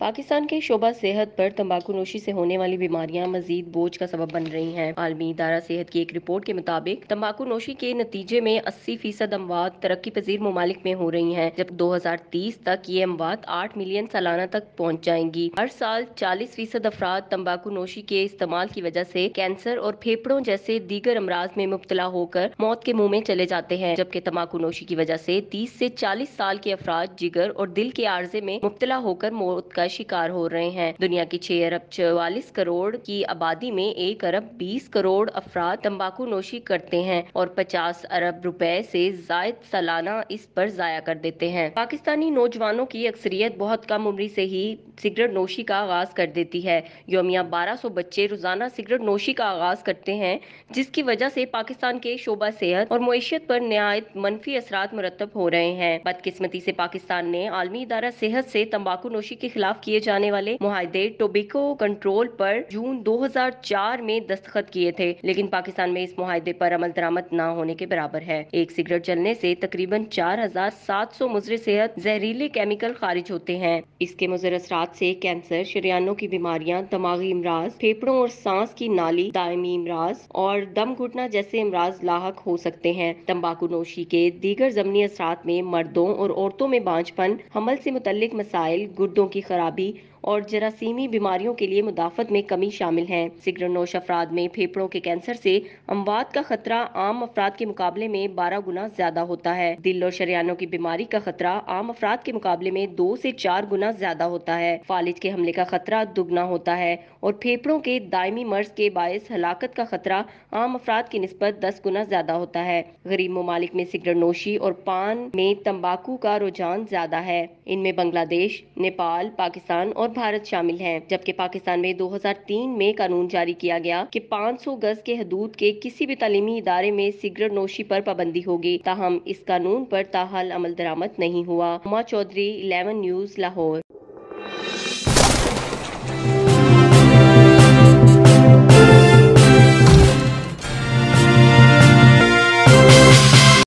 पाकिस्तान के शोबा सेहत पर तंबाकू नोशी से होने वाली बीमारियां मजीद बोझ का सबब बन रही हैं आलमी इदारा सेहत की एक रिपोर्ट के मुताबिक तंबाकू नोशी के नतीजे में 80 फीसद अमवात तरक्की पजीर ममालिक में हो रही हैं जब 2030 तक ये अमवात 8 मिलियन सालाना तक पहुंच जाएंगी हर साल 40 फीसद अफराद तम्बाकू नोशी के इस्तेमाल की वजह ऐसी कैंसर और फेफड़ों जैसे दीगर अमराज में मुबतला होकर मौत के मुँह में चले जाते हैं जबकि तम्बाकू नोशी की वजह ऐसी तीस ऐसी चालीस साल के अफराद जिगर और दिल के आर्जे में मुबतला होकर मौत का का शिकार हो रहे हैं दुनिया की छह अरब चौवालीस करोड़ की आबादी में एक अरब बीस करोड़ अफराद तम्बाकू नोशी करते हैं और पचास अरब रुपए से जायद सालाना इस पर जाया कर देते हैं पाकिस्तानी नौजवानों की अक्सरियत बहुत कम उम्र से ही सिगरेट नोशी का आगाज कर देती है योमिया बारह सौ बच्चे रोजाना सिगरेट नोशी का आगाज करते हैं जिसकी वजह से पाकिस्तान के शोबा सेहत और मैशियत पर नहायत मनफी असरा मुरतब हो रहे हैं बदकिस्मती से पाकिस्तान ने आलमी इदारा सेहत से तम्बाकू नोशी के खिलाफ खिलाफ किए जाने वाले मुहिदे टोबिको कंट्रोल पर जून 2004 में दस्तखत किए थे लेकिन पाकिस्तान में इस मुहिदे पर अमल दरामद न होने के बराबर है एक सिगरेट जलने से तकरीबन 4,700 मुजर सेहत जहरीले केमिकल खारिज होते हैं इसके मुजर असरा से कैंसर शरियानों की बीमारियाँ दमागी इमराज फेफड़ों और सांस की नाली दायमी इमराज और दम घुटना जैसे इमराज लाक हो सकते हैं तम्बाकू नोशी के दीगर जमनी असरात में मर्दों और औरतों में बांझपन हमल से मुतल मसाइल गुर्दों की खराब Dhabi और जरासीमी बीमारियों के लिए मुदाफत में कमी शामिल है सिगरनोश अफराद में फेफड़ों के कैंसर से अमवात का खतरा आम अफराद के मुकाबले में बारह गुना ज्यादा होता है दिल और शरियानों की बीमारी का खतरा आम अफराद के मुकाबले में दो से चार गुना ज्यादा होता है फालिज के हमले का खतरा दुगना होता है और फेफड़ों के दायमी मर्ज के बायस हलाकत का खतरा आम अफराद की नस्बत दस गुना ज्यादा होता है गरीब ममालिक में सिगरेट नोशी और पान में तम्बाकू का रुझान ज्यादा है इनमें बांग्लादेश नेपाल पाकिस्तान और भारत शामिल है जबकि पाकिस्तान में 2003 में कानून जारी किया गया कि 500 गज के हदूद के किसी भी तलीमी इदारे में सिगरेट नोशी पर पाबंदी होगी ताहम इस कानून पर ताहल अमल दरामद नहीं हुआ उमा चौधरी इलेवन न्यूज लाहौर